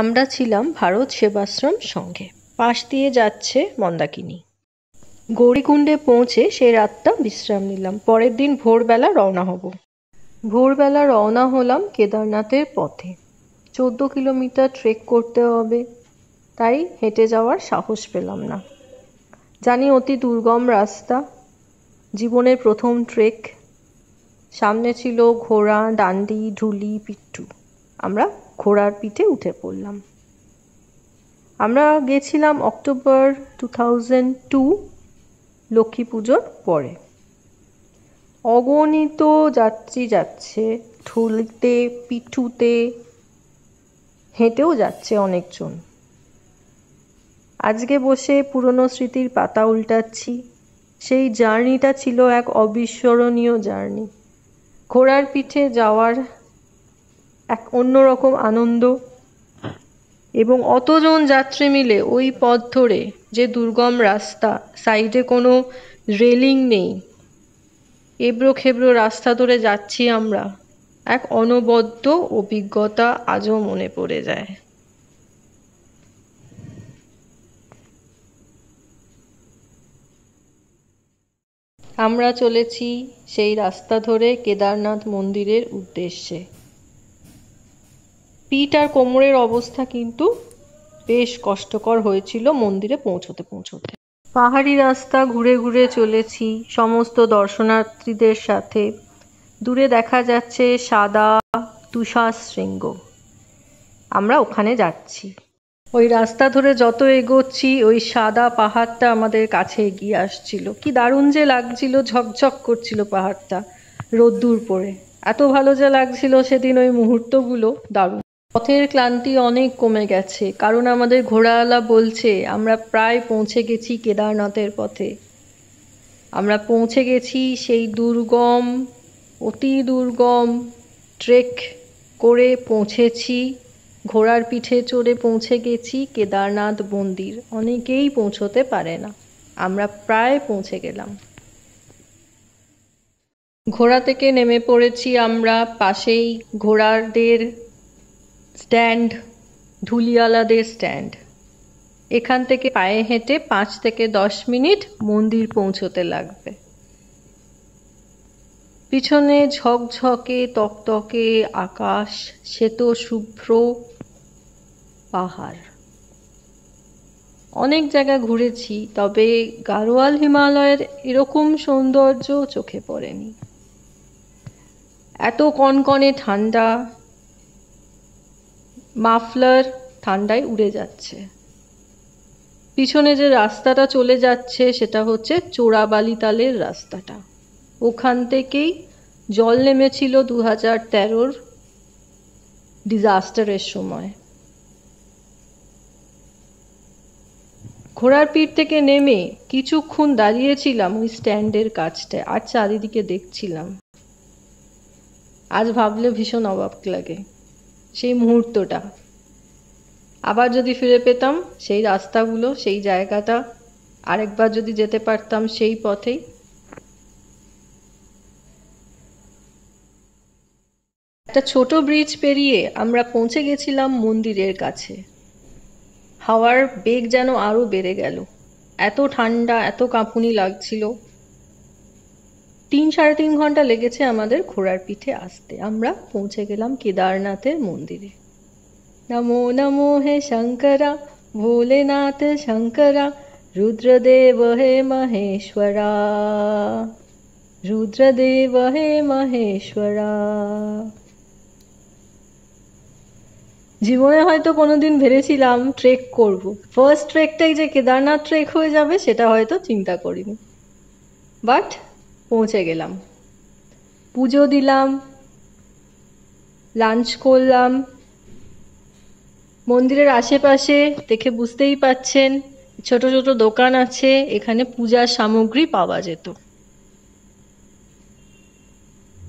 আমরা ছিলাম ভারত সেবাশ্রম সঙ্গে পাশ দিয়ে যাচ্ছে মন্দাকিনী গৌরীকুণ্ডে পৌঁছে সে রাতটা বিশ্রাম নিলাম পরের দিন ভোরবেলা রওনা হব ভোরবেলা রওনা হলাম কেদারনাথের পথে চোদ্দো কিলোমিটার ট্রেক করতে হবে তাই হেঁটে যাওয়ার সাহস পেলাম না জানি অতি দুর্গম রাস্তা জীবনের প্রথম ট্রেক সামনে ছিল ঘোড়া ডান্ডি ঢুলি পিট্টু আমরা ঘোড়ার পিঠে উঠে পড়লাম আমরা গেছিলাম October two thousand two Lakshmi পুজোর পরে অগণিত যাত্রী যাচ্ছে ঠুলিতে পিঠুতে হেঁটেও যাচ্ছে অনেকজন আজকে বসে পুরনো স্মৃতির পাতা উল্টাচ্ছি সেই জার্নিটা ছিল এক অবিস্মরণীয় জার্নি ঘোড়ার পিঠে যাওয়ার এক অন্যরকম আনন্দ এবং অতজন যাত্রী মিলে ওই পথ ধরে যে দুর্গম রাস্তা সাইডে কোনো রেলিং নেই এবড়ো খেবড়ো রাস্তা ধরে যাচ্ছি আমরা এক অনবদ্য অভিজ্ঞতা আজও মনে পড়ে যায় আমরা চলেছি সেই রাস্তা ধরে কেদারনাথ মন্দিরের উদ্দেশ্যে পিঠ আর কোমরের অবস্থা কিন্তু বেশ কষ্টকর হয়েছিল মন্দিরে পৌঁছতে পৌঁছতে পাহাড়ি রাস্তা ঘুরে ঘুরে চলেছি সমস্ত দর্শনার্থীদের সাথে দূরে দেখা যাচ্ছে সাদা তুষার শৃঙ্গ আমরা ওখানে যাচ্ছি ওই রাস্তা ধরে যত এগোচ্ছি ওই সাদা পাহাড়টা আমাদের কাছে এগিয়ে আসছিল কি দারুণ যে লাগছিল ঝকঝক করছিল পাহাড়টা রোদ্দুর পরে এত ভালো যে লাগছিল সেদিন ওই মুহূর্তগুলো দারুণ পথের ক্লান্তি অনেক কমে গেছে কারণ আমাদের ঘোড়াওয়ালা বলছে আমরা প্রায় পৌঁছে গেছি কেদারনাথের পথে আমরা পৌঁছে গেছি সেই দুর্গম অতি দুর্গম ট্রেক করে পৌঁছেছি ঘোড়ার পিঠে চড়ে পৌঁছে গেছি কেদারনাথ মন্দির অনেকেই পৌঁছতে পারে না আমরা প্রায় পৌঁছে গেলাম ঘোড়া থেকে নেমে পড়েছি আমরা পাশেই ঘোড়াদের স্ট্যান্ড ধুলিয়ালাদের স্ট্যান্ড এখান থেকে পায়ে হেঁটে পাঁচ থেকে দশ মিনিট মন্দির পৌঁছতে লাগবে পিছনে ঝকঝকে তকতকে আকাশ শ্বেত শুভ্র পাহাড় অনেক জায়গা ঘুরেছি তবে গারোয়াল হিমালয়ের এরকম সৌন্দর্য চোখে পড়েনি এত কনকনে ঠান্ডা মাফলার ঠান্ডায় উড়ে যাচ্ছে পিছনে যে রাস্তাটা চলে যাচ্ছে সেটা হচ্ছে চোরাবালিতালের রাস্তাটা ওখান থেকেই জল নেমেছিল দু হাজার তেরোর ডিজাস্টারের সময় ঘোড়ার পিঠ থেকে নেমে কিছুক্ষণ দাঁড়িয়েছিলাম ওই স্ট্যান্ডের কাছটায় আর চারিদিকে দেখছিলাম আজ ভাবলে ভীষণ অবাক লাগে সেই মুহূর্তটা আবার যদি ফিরে পেতাম সেই রাস্তাগুলো সেই জায়গাটা আরেকবার যদি যেতে পারতাম সেই পথেই একটা ছোট ব্রিজ পেরিয়ে আমরা পৌঁছে গেছিলাম মন্দিরের কাছে হাওয়ার বেগ যেন আরও বেড়ে গেল এত ঠান্ডা এত কাঁপুনি লাগছিল তিন সাড়ে তিন ঘন্টা লেগেছে আমাদের ঘোড়ার পিঠে আসতে আমরা পৌঁছে গেলাম কেদারনাথের মন্দিরে নমো নমো হে শঙ্করা ভোলেনাথ শঙ্করা রুদ্রদেব হে মহেশ্বরা রুদ্রদেব হে মহেশ্বরা জীবনে হয়তো কোনোদিন ভেবেছিলাম ট্রেক করব। ফার্স্ট ট্রেকটাই যে কেদারনাথ ট্রেক হয়ে যাবে সেটা হয়তো চিন্তা করিনি বাট পৌঁছে গেলাম পুজো দিলাম লাঞ্চ করলাম মন্দিরের আশেপাশে দেখে বুঝতেই পাচ্ছেন ছোট ছোট দোকান আছে এখানে পূজার সামগ্রী পাওয়া যেত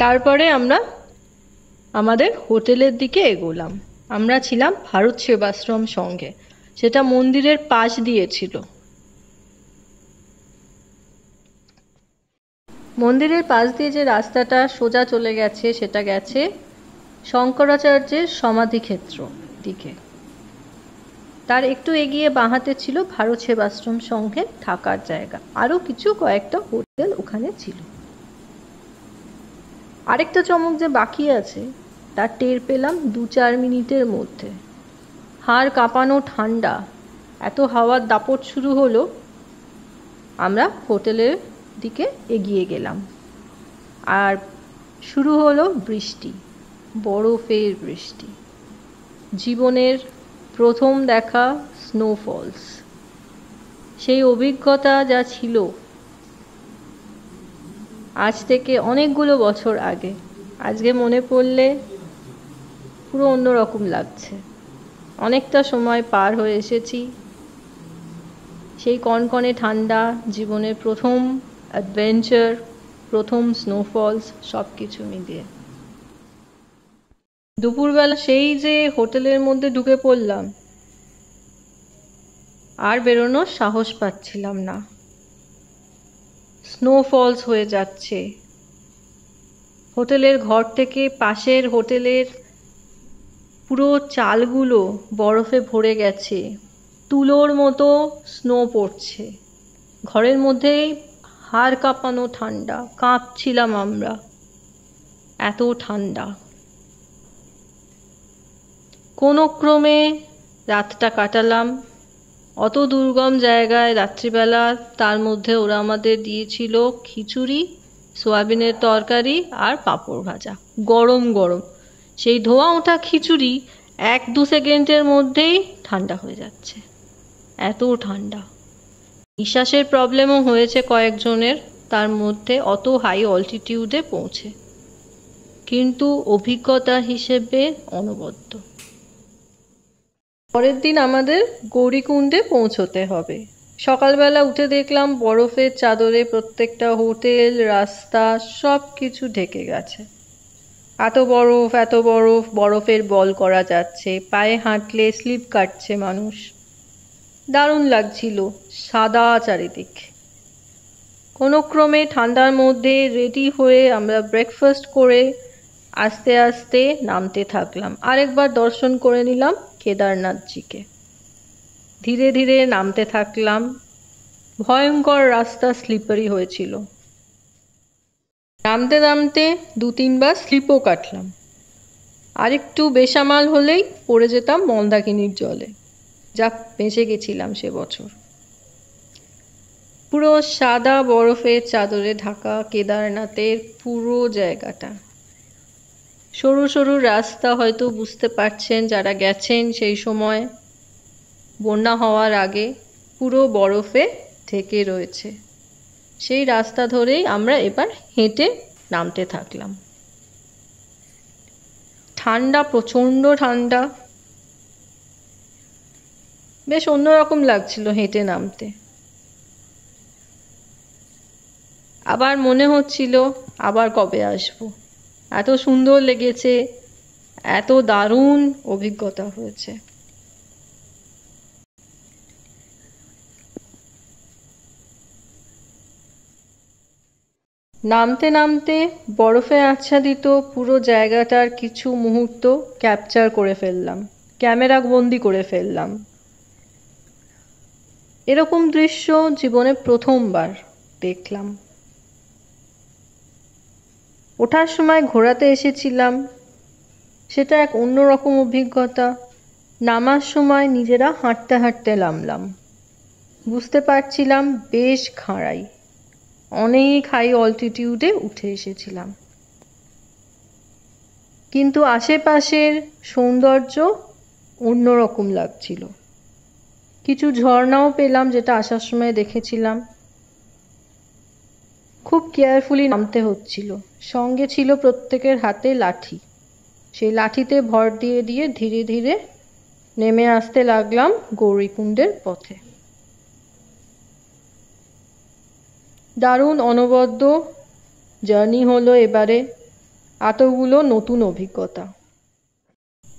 তারপরে আমরা আমাদের হোটেলের দিকে এগোলাম আমরা ছিলাম ভারত সেবাশ্রম সঙ্গে সেটা মন্দিরের পাশ দিয়েছিল মন্দিরের পাশ দিয়ে যে রাস্তাটা সোজা চলে গেছে সেটা গেছে শঙ্করাচার্যের সমাধিক্ষেত্র দিকে তার একটু এগিয়ে বাঁহাতে ছিল ভারত সেবাশ্রম সংঘের থাকার জায়গা আরও কিছু কয়েকটা হোটেল ওখানে ছিল আরেকটা চমক যে বাকি আছে তা টের পেলাম দু চার মিনিটের মধ্যে হাড় কাঁপানো ঠান্ডা এত হাওয়ার দাপট শুরু হলো আমরা হোটেলের দিকে এগিয়ে গেলাম আর শুরু হলো বৃষ্টি বরফের বৃষ্টি জীবনের প্রথম দেখা স্নোফলস সেই অভিজ্ঞতা যা ছিল আজ থেকে অনেকগুলো বছর আগে আজকে মনে পড়লে পুরো অন্যরকম লাগছে অনেকটা সময় পার হয়ে এসেছি সেই কনকনে ঠান্ডা জীবনের প্রথম অ্যাডভেঞ্চার প্রথম স্নোফলস সব কিছু মিলিয়ে দুপুরবেলা সেই যে হোটেলের মধ্যে ঢুকে পড়লাম আর বেরোনোর সাহস পাচ্ছিলাম না স্নোফলস হয়ে যাচ্ছে হোটেলের ঘর থেকে পাশের হোটেলের পুরো চালগুলো বরফে ভরে গেছে তুলোর মতো স্নো পড়ছে ঘরের মধ্যেই হাড় কাঁপানো ঠান্ডা কাঁপছিলাম আমরা এত ঠান্ডা কোনো ক্রমে রাতটা কাটালাম অত দুর্গম জায়গায় রাত্রিবেলা তার মধ্যে ওরা আমাদের দিয়েছিল খিচুড়ি সোয়াবিনের তরকারি আর পাঁপড় ভাজা গরম গরম সেই ধোয়া ওঠা খিচুড়ি এক দু সেকেন্ডের মধ্যেই ঠান্ডা হয়ে যাচ্ছে এত ঠান্ডা নিঃশ্বাসের প্রবলেমও হয়েছে কয়েকজনের তার মধ্যে অত হাই অল্টিটিউডে পৌঁছে কিন্তু অভিজ্ঞতা হিসেবে অনবদ্য পরের দিন আমাদের গৌরীকুণ্ডে পৌঁছতে হবে সকালবেলা উঠে দেখলাম বরফের চাদরে প্রত্যেকটা হোটেল রাস্তা সব কিছু ঢেকে গেছে এত বরফ এত বরফ বরফের বল করা যাচ্ছে পায়ে হাঁটলে স্লিপ কাটছে মানুষ দারুণ লাগছিল সাদা চারিদিক কোনো ক্রমে ঠান্ডার মধ্যে রেডি হয়ে আমরা ব্রেকফাস্ট করে আস্তে আস্তে নামতে থাকলাম আরেকবার দর্শন করে নিলাম কেদারনাথজিকে ধীরে ধীরে নামতে থাকলাম ভয়ঙ্কর রাস্তা স্লিপারি হয়েছিল নামতে নামতে দু তিনবার স্লিপও কাটলাম আরেকটু বেসামাল হলেই পড়ে যেতাম মন্দাকিনীর জলে যা বেঁচে গেছিলাম সে বছর পুরো সাদা বরফের চাদরে ঢাকা কেদারনাথের পুরো জায়গাটা সরু সরু রাস্তা হয়তো বুঝতে পারছেন যারা গেছেন সেই সময় বন্যা হওয়ার আগে পুরো বরফে থেকে রয়েছে সেই রাস্তা ধরেই আমরা এবার হেঁটে নামতে থাকলাম ঠান্ডা প্রচণ্ড ঠান্ডা বেশ অন্যরকম লাগছিল হেঁটে নামতে আবার মনে হচ্ছিল আবার কবে আসব এত সুন্দর লেগেছে এত দারুণ অভিজ্ঞতা হয়েছে নামতে নামতে বরফে আচ্ছাদিত পুরো জায়গাটার কিছু মুহূর্ত ক্যাপচার করে ফেললাম ক্যামেরা বন্দি করে ফেললাম এরকম দৃশ্য জীবনে প্রথমবার দেখলাম ওঠার সময় ঘোরাতে এসেছিলাম সেটা এক অন্যরকম অভিজ্ঞতা নামার সময় নিজেরা হাঁটতে হাঁটতে নামলাম বুঝতে পারছিলাম বেশ খাঁড়াই অনেক হাই অল্টিটিউডে উঠে এসেছিলাম কিন্তু আশেপাশের সৌন্দর্য অন্যরকম লাগছিল কিছু ঝর্ণাও পেলাম যেটা আসার সময় দেখেছিলাম খুব কেয়ারফুলি নামতে হচ্ছিল সঙ্গে ছিল প্রত্যেকের হাতে লাঠি সেই লাঠিতে ভর দিয়ে দিয়ে ধীরে ধীরে নেমে আসতে লাগলাম গৌরীকুণ্ডের পথে দারুণ অনবদ্য জার্নি হলো এবারে এতগুলো নতুন অভিজ্ঞতা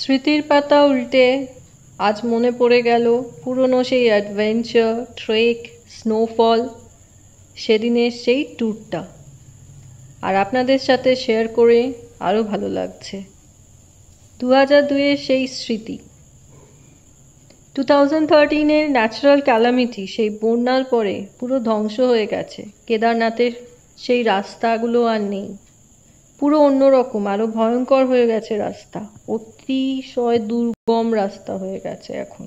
স্মৃতির পাতা উল্টে আজ মনে পড়ে গেল পুরনো সেই অ্যাডভেঞ্চার ট্রেক স্নোফল সেদিনের সেই ট্যুরটা আর আপনাদের সাথে শেয়ার করে আরও ভালো লাগছে দু হাজার দুইয়ের সেই স্মৃতি টু থাউজেন্ড থার্টিনের ন্যাচারাল ক্যালামিটি সেই বন্যার পরে পুরো ধ্বংস হয়ে গেছে কেদারনাথের সেই রাস্তাগুলো আর নেই পুরো অন্যরকম আরো ভয়ঙ্কর হয়ে গেছে রাস্তা অতিশয় দুর্গম রাস্তা হয়ে গেছে এখন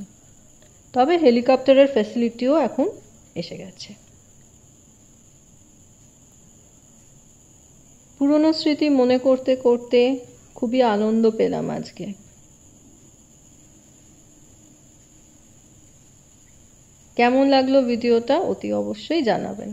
তবে হেলিকপ্টারের ফ্যাসিলিটিও এখন এসে গেছে পুরনো স্মৃতি মনে করতে করতে খুবই আনন্দ পেলাম আজকে কেমন লাগলো ভিডিওটা অতি অবশ্যই জানাবেন